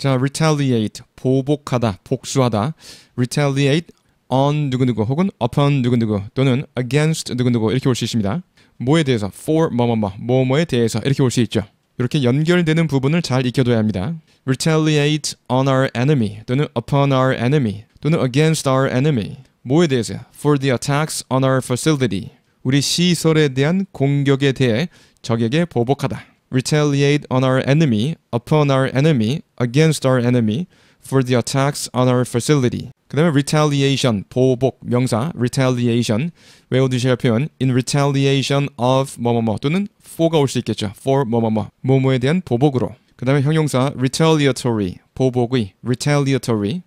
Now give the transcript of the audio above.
자, retaliate 보복하다, 복수하다. retaliate on 누구누구 혹은 upon 누구누구 또는 against 누구누구 이렇게 올 수 있습니다. 뭐에 대해서 for 뭐뭐뭐 뭐뭐에 대해서 이렇게 올 수 있죠. 이렇게 연결되는 부분을 잘 익혀둬야 합니다. retaliate on our enemy 또는 upon our enemy 또는 against our enemy 뭐에 대해서 for the attacks on our facility 우리 시설에 대한 공격에 대해 적에게 보복하다. retaliate on our enemy, upon our enemy, against our enemy for the attacks on our facility. 그 다음에 retaliation, 보복, 명사, retaliation 외우두셔야할 표현 in retaliation of 뭐뭐뭐 또는 for가 올 수 있겠죠. for 뭐뭐뭐, 뭐뭐에 대한 보복으로 그 다음에 형용사 retaliatory, 보복의 retaliatory